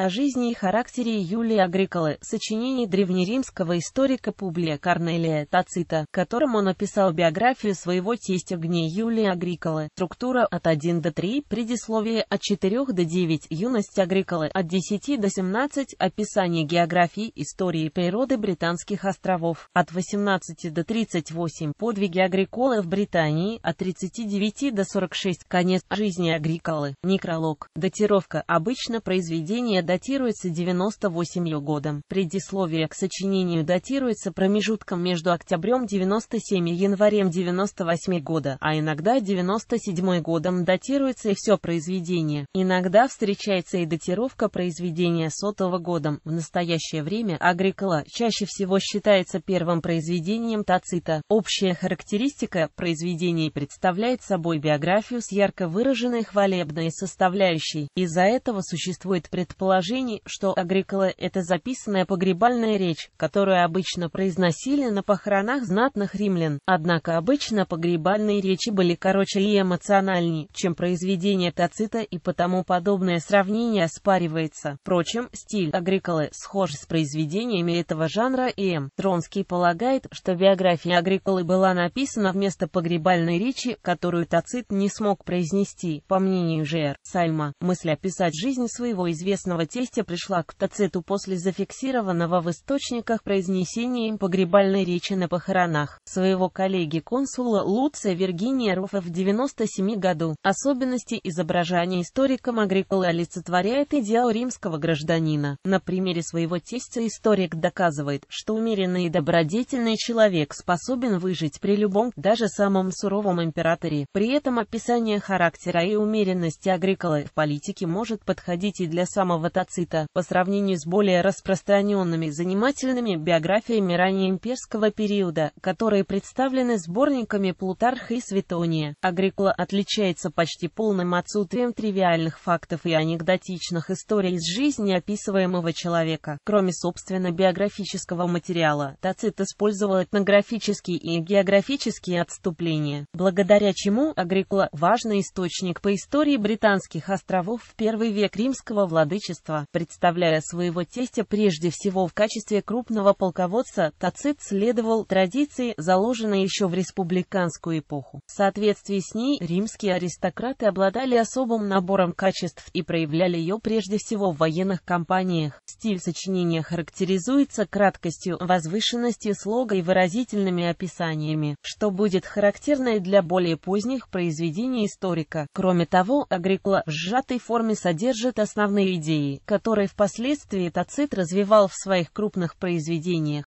О жизни и характере Юлия Агриколы, сочинений древнеримского историка Публия Корнелия Тацита, которым он описал биографию своего тестя Гней Юлия Агриколы, структура от 1 до 3, предисловие от 4 до 9, юность Агриколы от 10 до 17, описание географии, истории природы британских островов, от 18 до 38, подвиги Агриколы в Британии, от 39 до 46, конец жизни Агриколы, некролог, датировка, обычно произведение датируется 98 годом. Предисловие к сочинению датируется промежутком между октябрем 97 и январем 98 года, а иногда 97 годом датируется и все произведение. Иногда встречается и датировка произведения сотого годом. В настоящее время Агрикола чаще всего считается первым произведением Тацита. Общая характеристика произведения представляет собой биографию с ярко выраженной хвалебной составляющей. Из-за этого существует предположение, предположений, что агрикола — это записанная погребальная речь, которую обычно произносили на похоронах знатных римлян. Однако обычно погребальные речи были короче и эмоциональнее, чем произведение Тацита и потому подобное сравнение оспаривается. Впрочем, стиль агриколы схож с произведениями этого жанра и М. Тронский полагает, что биография агриколы была написана вместо погребальной речи, которую Тацит не смог произнести, по мнению Ж.Р. Сальма. Мысль описать жизнь своего известного тестя пришла к Тациту после зафиксированного в источниках произнесения им погребальной речи на похоронах своего коллеги-консула Луция Виргиния Руфа в 97 году. Особенности изображения историком Агриколы олицетворяет идеал римского гражданина. На примере своего тестя историк доказывает, что умеренный и добродетельный человек способен выжить при любом, даже самом суровом императоре. При этом описание характера и умеренности Агриколы в политике может подходить и для самого лейкоцита, по сравнению с более распространенными занимательными биографиями ранее имперского периода, которые представлены сборниками Плутарха и Светония. Агрикола отличается почти полным отсутствием тривиальных фактов и анекдотичных историй из жизни описываемого человека. Кроме собственно биографического материала, Тацит использовал этнографические и географические отступления, благодаря чему Агрикола важный источник по истории британских островов в первый век римского владычества качества, представляя своего тестя прежде всего в качестве крупного полководца, Тацит следовал традиции, заложенной еще в республиканскую эпоху. В соответствии с ней, римские аристократы обладали особым набором качеств и проявляли ее прежде всего в военных кампаниях. Стиль сочинения характеризуется краткостью, возвышенностью слога и выразительными описаниями, что будет характерно и для более поздних произведений историка. Кроме того, Агрикла в сжатой форме содержит основные идеи который впоследствии Тацит развивал в своих крупных произведениях.